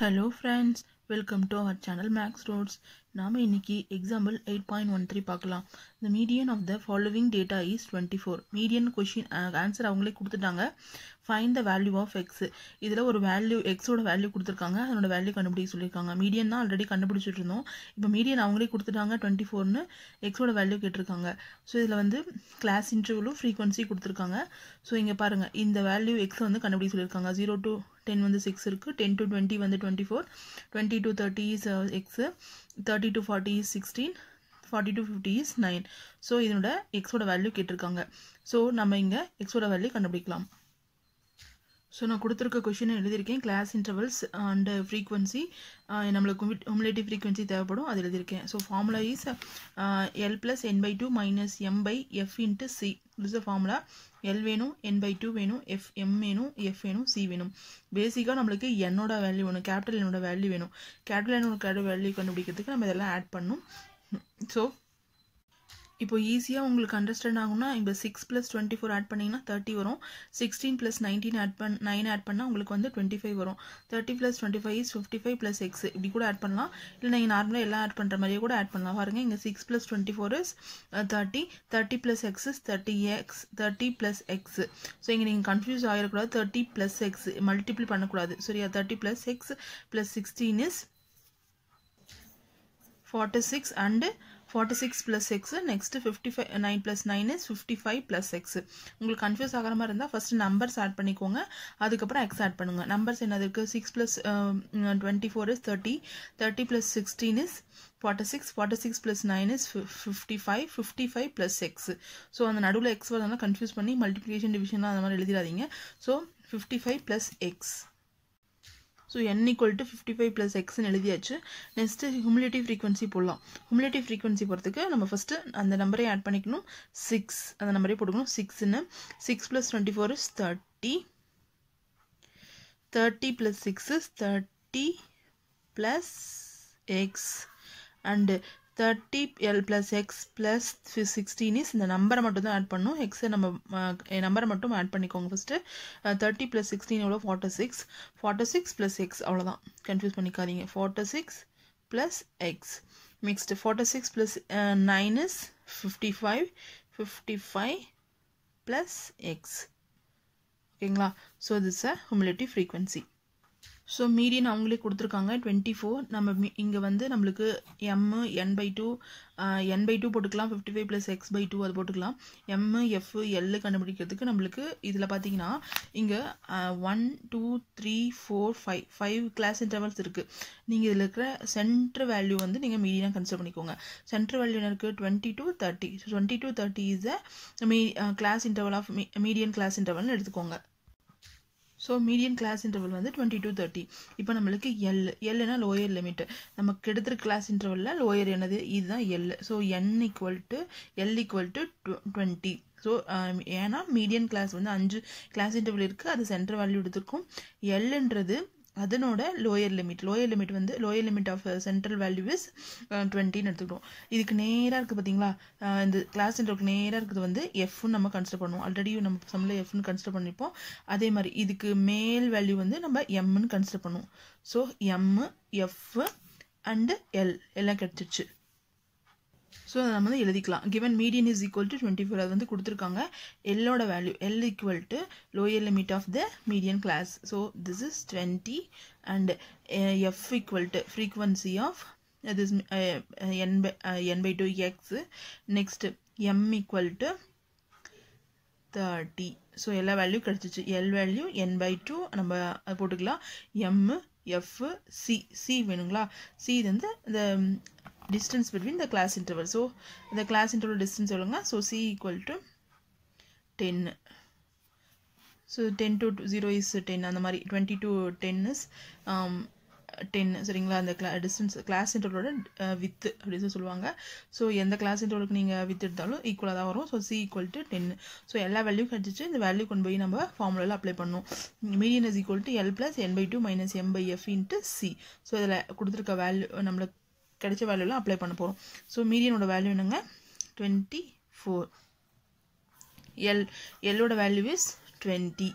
hello friends welcome to our channel Max Roads நாம் இன்னைக்கு example eight point one three பார்க்கலாம் the median of the following data is twenty four median question answer அவங்களே கொடுத்துட்டாங்க fine the value of X இதில் ஒரு value எக்ஸோட value கொடுத்துருக்காங்க அதனோட வேல்யூ கண்டுபிடிக்க சொல்லியிருக்காங்க மீடியன் தான் ஆல்ரெடி கண்டுபிடிச்சிட்டு இருந்தோம் இப்போ மீடியன் அவங்களே கொடுத்துட்டாங்க டுவெண்ட்டி ஃபோர்னு எக்ஸோட வேல்யூ கேட்டிருக்காங்க ஸோ இதில் வந்து கிளாஸ் இன்டர்வியூலும் ஃப்ரீக்வன்சி கொடுத்துருக்காங்க ஸோ இங்கே பாருங்கள் இந்த வேல்யூ எக்ஸ் வந்து கண்டுபிடிக்க சொல்லியிருக்காங்க ஜீரோ டூ டென் வந்து சிக்ஸ் இருக்குது டென் டு டுவெண்ட்டி வந்து twenty four twenty 30 thirty 30 is uh, x 30 to 40 forty to fifty is nine so இதனோட எக்ஸோட வேல்யூ கேட்டிருக்காங்க ஸோ நம்ம இங்கே எக்ஸோட வேல்யூ கண்டுபிடிக்கலாம் ஸோ நான் கொடுத்துருக்க கொஷினை எழுதியிருக்கேன் கிளாஸ் இன்டர்வல்ஸ் அண்டு ஃப்ரீக்வன்சி நம்மளுக்கு ஹுமிலேட்டிவ் ஃப்ரீக்வன்சி தேவைப்படும் அது எழுதியிருக்கேன் so formula is L plus N by two minus M by F into C is a formula L வேணும் என் பை டூ வேணும் எஃப் எம் வேணும் எஃப் வேணும் சி வேணும் பேசிக்காக நம்மளுக்கு என்னோட வேல்யூ வேணும் கேபிட்டல் என்னோட வேல்யூ வேணும் கேபிட்டல் என்னோட வேல்யூ கண்டுபிடிக்கிறதுக்கு நம்ம இதெல்லாம் ஆட் பண்ணும் ஸோ இப்போ ஈஸியாக உங்களுக்கு அண்டர்ஸ்டாண்ட் ஆகும்னா இப்போ six plus twenty four add பண்ணிங்கன்னா தேர்ட்டி வரும் சிக்ஸ்டீன் ப்ளஸ் நைன்டீன் ஆட் பண்ண நைன் ஆட் பண்ணால் உங்களுக்கு வந்து டுவெண்ட்டி ஃபைவ் வரும் thirty plus twenty five is fifty five plus X இப்படி கூட ஆட் பண்ணலாம் இல்லை நீங்கள் நார்மலாக எல்லாம் ஆட் பண்ணுற மாதிரியே கூட ஆட் பண்ணலாம் பாருங்கள் இங்கே six plus twenty four is thirty thirty plus X is thirty X thirty plus X so இங்கே நீங்கள் கன்ஃபியூஸ் ஆகிடக்கூடாது தேர்ட்டி ப்ளஸ் எக்ஸ் மல்டிப்ளை பண்ணக்கூடாது சரியா thirty plus X plus sixteen is forty six and 46 plus 6 next 55 9 plus 9 is 55 plus 6 உங்களுக்கு confuse ஆகிற மாதிரி இருந்தால் first numbers add பண்ணிக்கோங்க அதுக்கப்புறம் எக்ஸ் ஆட் பண்ணுங்க நம்பர்ஸ் என்னது இருக்குது six plus twenty four is thirty thirty plus sixteen is forty six forty six plus nine is fifty five fifty five plus six so அந்த நடுவில் எக்ஸ் வரதுனால confuse பண்ணி multiplication டிவிஷன்லாம் அந்த மாதிரி எழுதிடாதீங்க so fifty five plus X so N equal to fifty five plus எக்ஸ்னு எழுதியாச்சு நெக்ஸ்ட்டு ஹியூமிலிட்டி ஃப்ரீக்வன்சி போடலாம் ஹியூமிலிட்டி ஃப்ரீக்வன்சி போகிறதுக்கு நம்ம ஃபஸ்ட்டு அந்த நம்பரை ஆட் பண்ணிக்கணும் சிக்ஸ் அந்த நம்பரே போட்டுக்கணும் சிக்ஸ்னு six plus twenty four is thirty thirty plus six is thirty plus X and thirty L plus X plus sixteen is இந்த நம்பரை மட்டும் தான் ஆட் பண்ணும் எக்ஸை நம்ம நம்பரை மட்டும் ஆட் பண்ணிக்கோங்க ஃபஸ்ட்டு தேர்ட்டி ப்ளஸ் சிக்ஸ்டீன் எவ்வளோ forty six forty six plus X அவ்வளோதான் கன்ஃபியூஸ் பண்ணிக்காதீங்க forty six plus X next forty six plus nine is fifty five fifty five plus X ஓகேங்களா so this uh humility frequency so median அவங்களே கொடுத்துருக்காங்க twenty four நம்ம இங்கே வந்து நம்மளுக்கு M N by two N by two போட்டுக்கலாம் fifty five plus X by two அது போட்டுக்கலாம் எம்மு எஃப் எல்லு கண்டுபிடிக்கிறதுக்கு நம்மளுக்கு இதில் பார்த்தீங்கன்னா இங்கே one two three four five five class intervals இருக்குது நீங்கள் இதில் இருக்கிற சென்ட்ரு வேல்யூ வந்து நீங்கள் மீடியனாக கன்சிடர் பண்ணிக்கோங்க சென்ட்ரு வேல்யூ இருக்குது twenty to thirty so twenty to thirty is uh me class interval of me median class இன்டர்வல்னு எடுத்துக்கோங்க ஸோ மீடியன் கிளாஸ் இன்டர்வல் வந்து டுவெண்ட்டி டூ தேர்ட்டி இப்போ நம்மளுக்கு எல் எல்னா லோயர் லிமிட் நமக்கு எடுத்துகிற கிளாஸ் இன்டர்வலில் லோயர் என்னது இதுதான் L so N equal to L equal to twenty so ஏன்னா median class வந்து அஞ்சு கிளாஸ் இன்டர்வல் இருக்குது அது சென்டர் வேல்யூ எடுத்துருக்கும் எல்ன்றது அதனோட லோயர் லிமிட் லோயர் லிமிட் வந்து lower limit of central value is டுவெண்ட்டின்னு எடுத்துக்கிட்டோம் இதுக்கு நேராக இருக்குது பார்த்தீங்களா uh, இந்த கிளாஸ் சென்டருக்கு நேராக இருக்குது வந்து எஃப்னு நம்ம கன்சிடர் பண்ணுவோம் ஆல்ரெடி நம்ம சம்மில் எஃப்னு கன்சிடர் பண்ணியிருப்போம் அதே மாதிரி இதுக்கு மேல் வேல்யூ வந்து நம்ம எம்னு கன்சிடர் பண்ணுவோம் so M F and L எல்லாம் கிடச்சிருச்சு ஸோ அதை நம்ம வந்து எழுதிக்கலாம் given median is equal to twenty four அது வந்து கொடுத்துருக்காங்க எல்லோட value L equal to lower limit of the median class so this is twenty and F equal to frequency of this N by N by two X next M equal to thirty so எல்லா value கிடச்சிச்சு L value N by two நம்ம போட்டுக்கலாம் M F C C வேணுங்களா C இது வந்து இந்த distance between the class interval. So, the class interval distance சொல்லுங்க. So, C equal to 10. So, 10 to 0 is 10. அந்த மாறி 20 to 10 is um, 10 சரிங்களா அந்த கிளா டிஸ்டன்ஸ் கிளாஸ் இன்டர்வலோட வித் அப்படின்னு சொல்லுவாங்க ஸோ எந்த கிளாஸ் இன்டர்வலுக்கு நீங்கள் வித் எடுத்தாலும் ஈக்குவலாக தான் வரும் so C equal to ten so எல்லா வேல்யூ கிடச்சிச்சு இந்த வேல்யூ கொண்டு போய் நம்ம ஃபார்முலாவில் அப்ளை பண்ணும் median is equal to L plus N by two minus M by F into C so இதில் கொடுத்துருக்க வேல்யூ நம்மளுக்கு கிடைச்ச வேல்யூலாம் அப்ளை பண்ண போகிறோம் ஸோ மீடியனோட வேல்யூ என்னங்க டுவெண்ட்டி ஃபோர் எல் எல்லோட value is twenty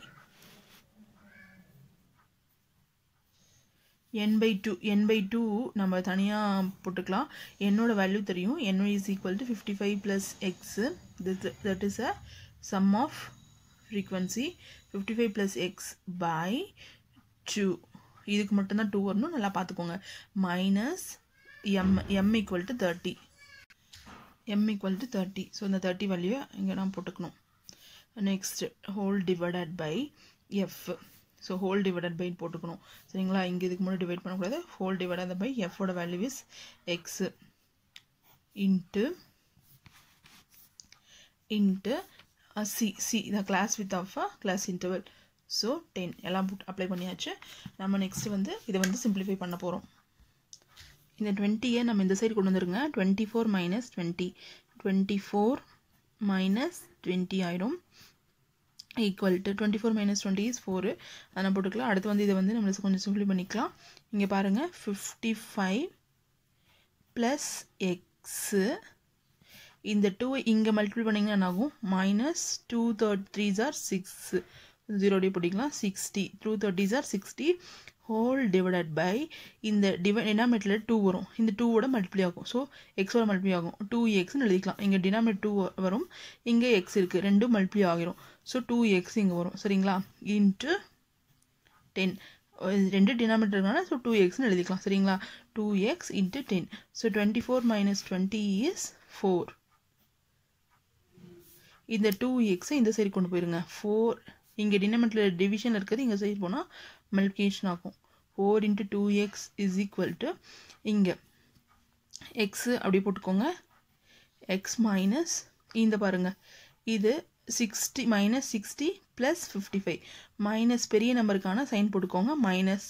N by two N by two நம்ம தனியாக போட்டுக்கலாம் என்னோடய வேல்யூ தெரியும் என் is equal to fifty five plus x that is a sum of frequency fifty five plus X by two இதுக்கு மட்டும்தான் two வரணும் நல்லா பார்த்துக்கோங்க minus M M equal to thirty M equal to thirty so இந்த thirty வேல்யூவை இங்கே நான் போட்டுக்கணும் next whole divided by F so whole divided பைன்னு போட்டுக்கணும் சரிங்களா இங்கே இதுக்கு முன்னாடி டிவைட் பண்ணக்கூடாது ஹோல் டிவைடட் பை எஃபோட value is x into into C C the class with of a class interval so ten எல்லாம் அப்ளை பண்ணியாச்சு நம்ம நெக்ஸ்ட் வந்து இதை வந்து சிம்பிளிஃபை பண்ண போகிறோம் இந்த டுவெண்ட்டியை நம்ம இந்த சைடு கொண்டு வந்துருங்க twenty four minus twenty twenty four minus twenty ஆயிடும் equal to twenty four minus twenty is four அதை நான் போட்டுக்கலாம் அடுத்து வந்து இதை வந்து நம்மளுக்கு கொஞ்சம் சிம்பிளி பண்ணிக்கலாம் இங்கே பாருங்கள் ஃபிஃப்டி ஃபைவ் ப்ளஸ் எக்ஸு இந்த டூ இங்கே மல்டிபிள் பண்ணிங்கன்னா என்ன ஆகும் மைனஸ் டூ தேர்ட் த்ரீ ஜார் சிக்ஸு ஜீரோடி போட்டிக்கலாம் சிக்ஸ்டி டூ தேர்ட்டி ஜார் சிக்ஸ்டி ஹோல் டிவைடட் பை இந்த டிவை டினாமினேட்டரில் டூ வரும் இந்த டூவோட மல்டிப்ளை ஆகும் ஸோ எக்ஸோட மல்டிப்ளை ஆகும் டூ எக்ஸ்னு எழுதிக்கலாம் இங்கே டினாமினேட் டூ வரும் இங்கே எக்ஸ் இருக்குது ரெண்டும் மல்டிப்ளை ஆகிரும் ஸோ டூ எக்ஸ் இங்கே வரும் சரிங்களா இன்ட்டு டென் ரெண்டு டினாமினேட்டர்னால ஸோ டூ எக்ஸ்னு எழுதிக்கலாம் சரிங்களா two x into ten so twenty four minus twenty is four இந்த டூ எக்ஸை இந்த சைடு கொண்டு போயிருங்க ஃபோர் இங்கே டினாமினேட்டரில் டிவிஷன் இருக்கிறது இங்கே சைடு போனால் மல்டிப்ளிகேஷன் ஆகும் four into two x is equal to இங்கே எக்ஸு அப்படி போட்டுக்கோங்க எக்ஸ் மைனஸ் இந்த பாருங்கள் இது sixty minus sixty plus fifty five minus பெரிய நம்பருக்கான சைன் போட்டுக்கோங்க மைனஸ்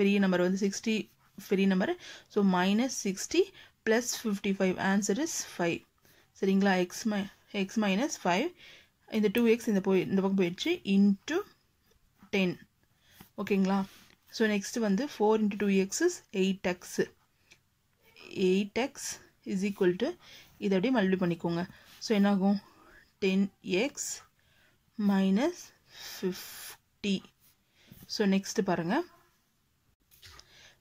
பெரிய நம்பர் வந்து சிக்ஸ்டி பெரிய number so minus sixty plus fifty five answer is five சரிங்களா x my x minus five இந்த டூ எக்ஸ் இந்த போய் இந்த பக்கம் போயிடுச்சு இன்ட்டு டென் ஓகேங்களா ஸோ நெக்ஸ்ட் வந்து four into two x is eight x eight x is equal to இதை அப்படியே மல்டி பண்ணிக்கோங்க ஸோ என்னாகும் ten x minus fifty so next பாருங்கள்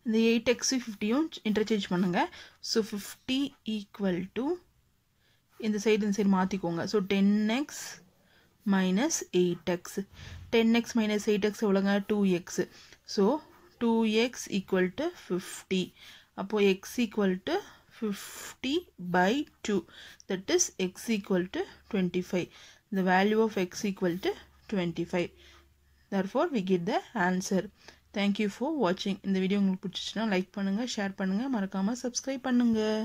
இந்த எயிட் எக்ஸு ஃபிஃப்டியும் இன்டர்சேஞ்ச் பண்ணுங்கள் ஸோ ஃபிஃப்டி ஈக்குவல் டு இந்த சைடு இந்த சைடு மாற்றிக்கோங்க so ten x minus eight x ten x minus eight x எவ்வளோங்க two x so two x equal to fifty அப்போது x equal to fifty by two that is x equal to twenty five the value of x equal to 25 therefore we get the answer thank you for watching இந்த video உங்களுக்கு பிடிச்சிச்சுன்னா like பண்ணுங்கள் share பண்ணுங்கள் மறக்காமல் subscribe பண்ணுங்கள்